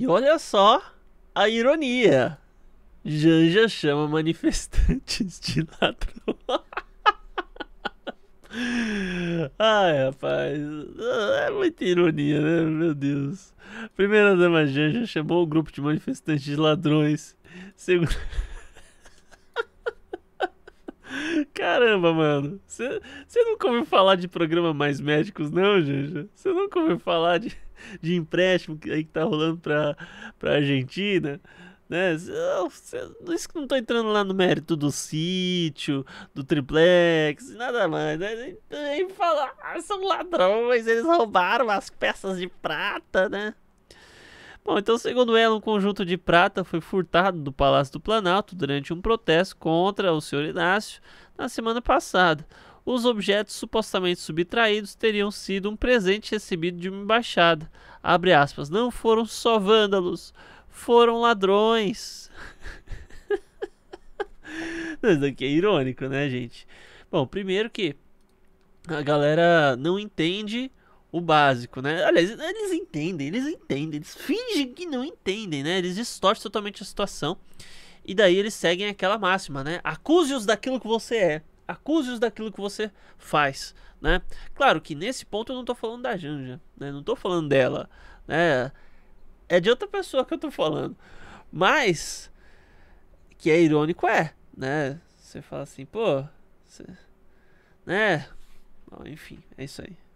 E olha só a ironia. Janja chama manifestantes de ladrão. Ai, rapaz, é muita ironia, né? Meu Deus. Primeira dama Janja chamou o grupo de manifestantes de ladrões. segundo Caramba, mano. Você nunca ouviu falar de programa Mais Médicos, não, Janja? Você nunca ouviu falar de, de empréstimo que, aí que tá rolando pra, pra Argentina? Né? Cê, oh, cê, isso que não tô entrando lá no mérito do sítio, do triplex, nada mais. Né? E fala, ah, são ladrões, eles roubaram as peças de prata, né? Bom, então, segundo ela, um conjunto de prata foi furtado do Palácio do Planalto durante um protesto contra o senhor Inácio na semana passada. Os objetos supostamente subtraídos teriam sido um presente recebido de uma embaixada. Abre aspas, não foram só vândalos, foram ladrões. Isso aqui é irônico, né, gente? Bom, primeiro que a galera não entende o básico, né? Aliás, eles entendem, eles entendem, eles fingem que não entendem, né? Eles distorcem totalmente a situação. E daí eles seguem aquela máxima, né? Acuse-os daquilo que você é, acuse-os daquilo que você faz, né? Claro que nesse ponto eu não tô falando da Janja, né? Não tô falando dela, né? É de outra pessoa que eu tô falando. Mas que é irônico é, né? Você fala assim, pô, você... né? Bom, enfim, é isso aí.